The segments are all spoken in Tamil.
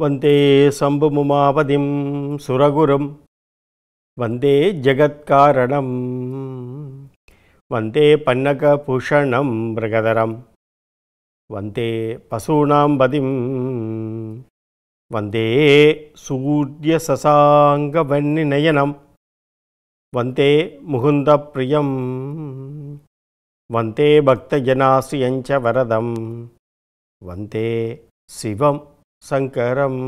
वन्दे शम्भुमुमावधिं सुरगुरुं वन्दे जगत्कारणं वन्दे पन्नकभूषणं मृगधरं वन्दे पशूनां वदिं वन्दे सूर्यशशाङ्गवन्निनयनं वन्दे मुकुन्दप्रियं वन्दे भक्तजनाश्रियञ्च वरदं वन्दे शिवं சங்கரம்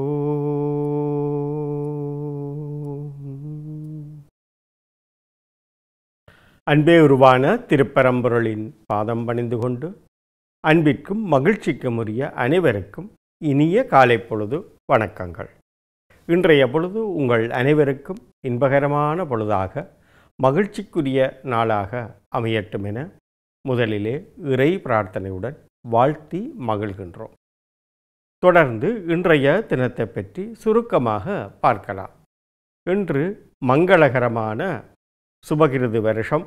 ஓ அன்பே உருவான திருப்பரம்பொருளின் பாதம் பணிந்து கொண்டு அன்பிற்கும் மகிழ்ச்சிக்கும் உரிய அனைவருக்கும் இனிய காலை பொழுது வணக்கங்கள் இன்றைய பொழுது உங்கள் அனைவருக்கும் இன்பகரமான பொழுதாக மகிழ்ச்சிக்குரிய நாளாக அமையட்டும் என முதலிலே இறை பிரார்த்தனையுடன் வாழ்த்தி மகிழ்கின்றோம் தொடர்ந்து இன்றைய தினத்தை பற்றி சுருக்கமாக பார்க்கலாம் இன்று மங்களகரமான சுபகிருது வருஷம்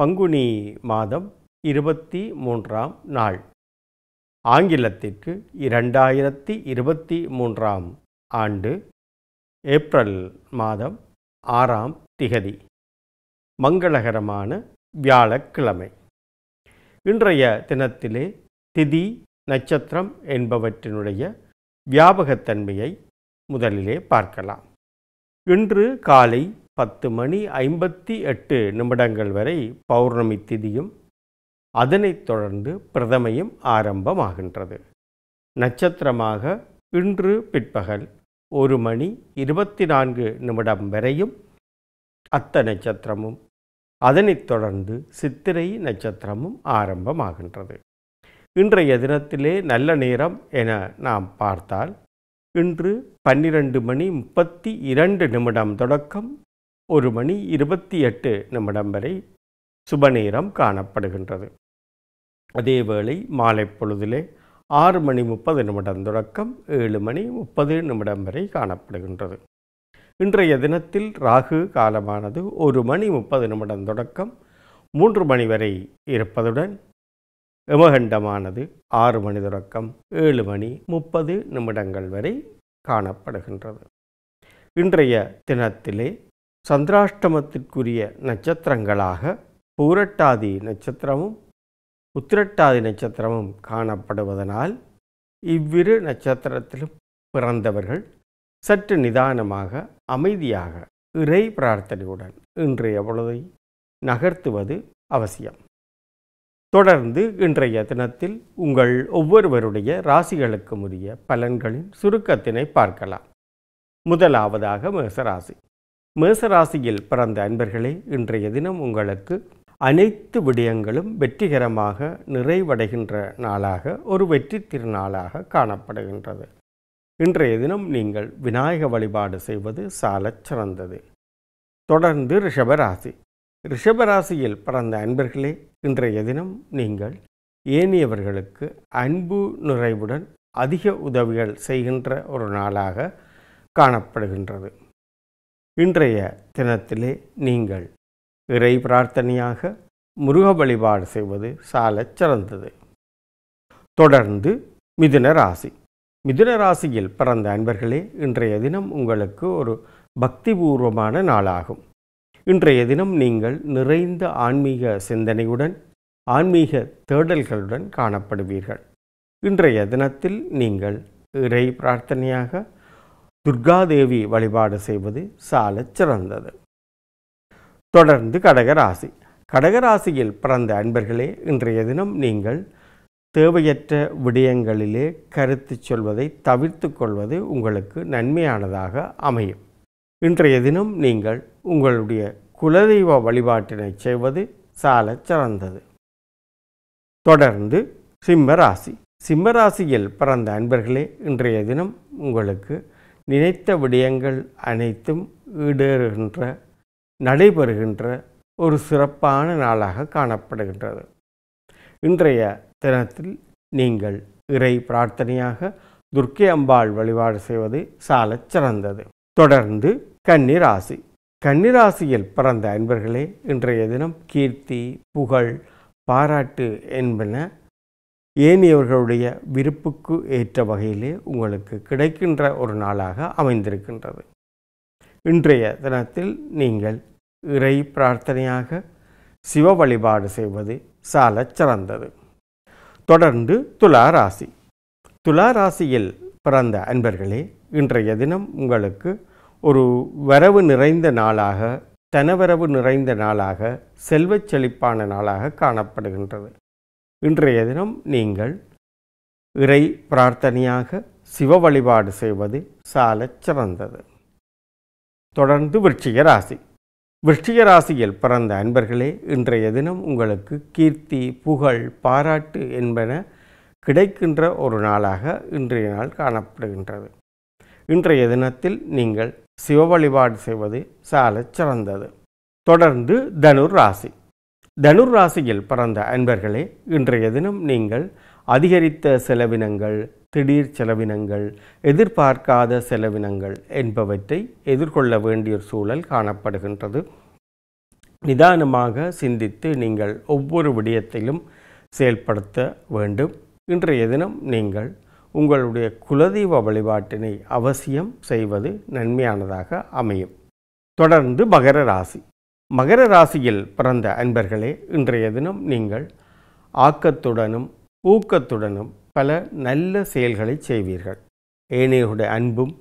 பங்குனி மாதம் இருபத்தி மூன்றாம் நாள் ஆங்கிலத்திற்கு இரண்டாயிரத்தி இருபத்தி மூன்றாம் ஆண்டு ஏப்ரல் மாதம் ஆறாம் திகதி மங்களகரமான வியாழக்கிழமை இன்றைய தினத்திலே திதி நட்சத்திரம் என்பவற்றினுடைய வியாபகத்தன்மையை முதலிலே பார்க்கலாம் இன்று காலை பத்து மணி ஐம்பத்தி எட்டு நிமிடங்கள் வரை பௌர்ணமி திதியும் அதனைத் தொடர்ந்து பிரதமையும் ஆரம்பமாகின்றது நட்சத்திரமாக இன்று பிற்பகல் ஒரு மணி இருபத்தி நான்கு நிமிடம் வரையும் அத்த நட்சத்திரமும் அதனைத் தொடர்ந்து சித்திரை நட்சத்திரமும் ஆரம்பமாகின்றது இன்றைய தினத்திலே நல்ல நேரம் என நாம் பார்த்தால் இன்று பன்னிரண்டு மணி முப்பத்தி இரண்டு நிமிடம் தொடக்கம் ஒரு மணி இருபத்தி எட்டு நிமிடம் வரை சுபநேரம் காணப்படுகின்றது அதேவேளை மாலை பொழுதிலே ஆறு மணி முப்பது நிமிடம் தொடக்கம் ஏழு மணி முப்பது நிமிடம் வரை காணப்படுகின்றது இன்றைய தினத்தில் ராகு காலமானது ஒரு மணி முப்பது நிமிடம் தொடக்கம் மூன்று மணி வரை இருப்பதுடன் எமகண்டமானது ஆறு மணி தொடக்கம் ஏழு மணி முப்பது நிமிடங்கள் வரை காணப்படுகின்றது இன்றைய தினத்திலே சந்திராஷ்டமத்திற்குரிய நட்சத்திரங்களாக பூரட்டாதி நட்சத்திரமும் உத்திரட்டாதி நட்சத்திரமும் காணப்படுவதனால் இவ்விரு நட்சத்திரத்திலும் பிறந்தவர்கள் சற்று நிதானமாக அமைதியாக இறை பிரார்த்தனையுடன் இன்றைய பொழுதை நகர்த்துவது அவசியம் தொடர்ந்து இன்றைய தினத்தில் உங்கள் ஒவ்வொருவருடைய ராசிகளுக்கும் உரிய பலன்களின் சுருக்கத்தினை பார்க்கலாம் முதலாவதாக மேசராசி மேசராசியில் பிறந்த அன்பர்களே இன்றைய தினம் உங்களுக்கு அனைத்து விடயங்களும் வெற்றிகரமாக நிறைவடைகின்ற நாளாக ஒரு வெற்றி திருநாளாக காணப்படுகின்றது இன்றைய தினம் நீங்கள் விநாயக வழிபாடு செய்வது சாலச் சிறந்தது தொடர்ந்து ரிஷபராசி ரிஷபராசியில் பிறந்த அன்பர்களே இன்றைய தினம் நீங்கள் ஏனியவர்களுக்கு அன்பு நிறைவுடன் அதிக உதவிகள் செய்கின்ற ஒரு நாளாக காணப்படுகின்றது இன்றைய தினத்திலே நீங்கள் இறை பிரார்த்தனையாக முருக வழிபாடு செய்வது சாலச் சிறந்தது தொடர்ந்து மிதுன ராசி மிதுன ராசியில் பிறந்த அன்பர்களே இன்றைய தினம் உங்களுக்கு ஒரு பக்திபூர்வமான நாளாகும் இன்றைய தினம் நீங்கள் நிறைந்த ஆன்மீக சிந்தனையுடன் ஆன்மீக தேடல்களுடன் காணப்படுவீர்கள் இன்றைய தினத்தில் நீங்கள் இறை பிரார்த்தனையாக துர்காதேவி வழிபாடு செய்வது சாலச் சிறந்தது தொடர்ந்து கடகராசி கடகராசியில் பிறந்த அன்பர்களே இன்றைய தினம் நீங்கள் தேவையற்ற விடயங்களிலே கருத்து சொல்வதை தவிர்த்து கொள்வது உங்களுக்கு நன்மையானதாக அமையும் இன்றைய தினம் நீங்கள் உங்களுடைய குலதெய்வ வழிபாட்டினை செய்வது சால சிறந்தது தொடர்ந்து சிம்மராசி சிம்மராசியில் பிறந்த அன்பர்களே இன்றைய தினம் உங்களுக்கு நினைத்த விடயங்கள் அனைத்தும் ஈடேறுகின்ற நடைபெறுகின்ற ஒரு சிறப்பான நாளாக காணப்படுகின்றது இன்றைய தினத்தில் நீங்கள் இறை பிரார்த்தனையாக துர்க்கை அம்பாள் வழிபாடு செய்வது சால சிறந்தது தொடர்ந்து கன்னிராசி கன்னிராசியில் பிறந்த அன்பர்களே இன்றைய தினம் கீர்த்தி புகழ் பாராட்டு என்பன ஏனியவர்களுடைய விருப்புக்கு ஏற்ற வகையிலே உங்களுக்கு கிடைக்கின்ற ஒரு நாளாக அமைந்திருக்கின்றது இன்றைய தினத்தில் நீங்கள் இறை பிரார்த்தனையாக சிவ வழிபாடு செய்வது சால சிறந்தது தொடர்ந்து துலா ராசி துலா ராசியில் பிறந்த அன்பர்களே இன்றைய தினம் உங்களுக்கு ஒரு வரவு நிறைந்த நாளாக தனவரவு நிறைந்த நாளாக செல்வச் செழிப்பான நாளாக காணப்படுகின்றது இன்றைய தினம் நீங்கள் இறை பிரார்த்தனையாக சிவ வழிபாடு செய்வது சாலச் சிறந்தது தொடர்ந்து விருச்சிக ராசி விருச்சிக ராசியில் பிறந்த அன்பர்களே இன்றைய தினம் உங்களுக்கு கீர்த்தி புகழ் பாராட்டு என்பன கிடைக்கின்ற ஒரு நாளாக இன்றைய நாள் காணப்படுகின்றது இன்றைய தினத்தில் நீங்கள் சிவ வழிபாடு செய்வது சால சிறந்தது தொடர்ந்து தனுர் ராசி தனுர் ராசியில் பிறந்த அன்பர்களே இன்றைய தினம் நீங்கள் அதிகரித்த செலவினங்கள் திடீர் செலவினங்கள் எதிர்பார்க்காத செலவினங்கள் என்பவற்றை எதிர்கொள்ள வேண்டிய சூழல் காணப்படுகின்றது நிதானமாக சிந்தித்து நீங்கள் ஒவ்வொரு விடயத்திலும் செயல்படுத்த வேண்டும் இன்றைய தினம் நீங்கள் உங்களுடைய குலதெய்வ வழிபாட்டினை அவசியம் செய்வது நன்மையானதாக அமையும் தொடர்ந்து மகர ராசி மகர ராசியில் பிறந்த அன்பர்களே இன்றைய தினம் நீங்கள் ஆக்கத்துடனும் ஊக்கத்துடனும் பல நல்ல செயல்களை செய்வீர்கள் ஏனையுடைய அன்பும்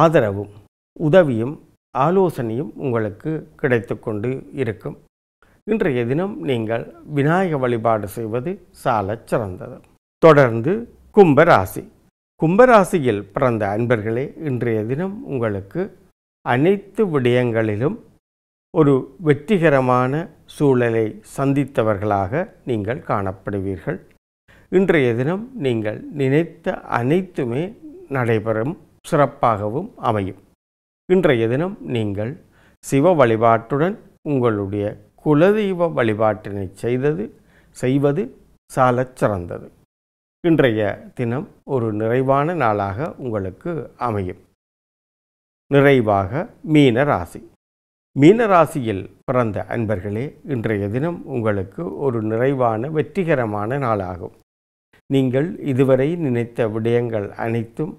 ஆதரவும் உதவியும் ஆலோசனையும் உங்களுக்கு கிடைத்து கொண்டு இருக்கும் இன்றைய தினம் நீங்கள் விநாயக வழிபாடு செய்வது சாலச் சிறந்தது தொடர்ந்து கும்பராசி கும்பராசியில் பிறந்த அன்பர்களே இன்றைய தினம் உங்களுக்கு அனைத்து விடயங்களிலும் ஒரு வெற்றிகரமான சூழலை சந்தித்தவர்களாக நீங்கள் காணப்படுவீர்கள் இன்றைய தினம் நீங்கள் நினைத்த அனைத்துமே நடைபெறும் சிறப்பாகவும் அமையும் இன்றைய தினம் நீங்கள் சிவ வழிபாட்டுடன் உங்களுடைய குலதெய்வ வழிபாட்டினை செய்தது செய்வது சாலச் சிறந்தது இன்றைய தினம் ஒரு நிறைவான நாளாக உங்களுக்கு அமையும் நிறைவாக மீன ராசி மீன ராசியில் பிறந்த அன்பர்களே இன்றைய தினம் உங்களுக்கு ஒரு நிறைவான வெற்றிகரமான நாளாகும் நீங்கள் இதுவரை நினைத்த விடயங்கள் அனைத்தும்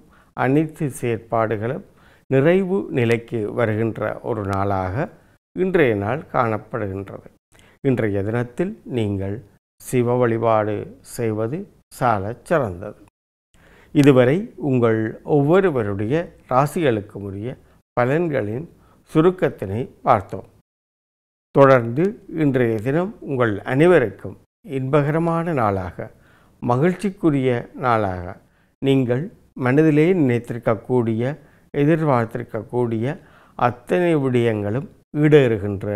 அனைத்து செயற்பாடுகளும் நிறைவு நிலைக்கு வருகின்ற ஒரு நாளாக இன்றைய நாள் காணப்படுகின்றது இன்றைய தினத்தில் நீங்கள் சிவ வழிபாடு செய்வது சால சிறந்தது இதுவரை உங்கள் ஒவ்வொருவருடைய ராசிகளுக்கு உரிய பலன்களின் சுருக்கத்தினை பார்த்தோம் தொடர்ந்து இன்றைய தினம் உங்கள் அனைவருக்கும் இன்பகரமான நாளாக மகிழ்ச்சிக்குரிய நாளாக நீங்கள் மனதிலே நினைத்திருக்கக்கூடிய எதிர்பார்த்திருக்கக்கூடிய அத்தனை விடயங்களும் ஈடேறுகின்ற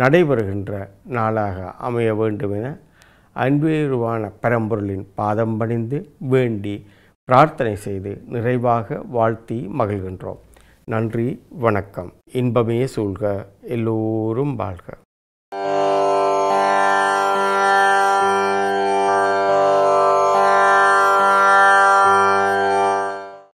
நடைபெறுகின்ற நாளாக அமைய வேண்டும் என அன்பேருவான பரம்பொருளின் பாதம் பணிந்து வேண்டி பிரார்த்தனை செய்து நிறைவாக வாழ்த்தி மகிழ்கின்றோம் நன்றி வணக்கம் இன்பமே சூழ்க எல்லோரும் வாழ்க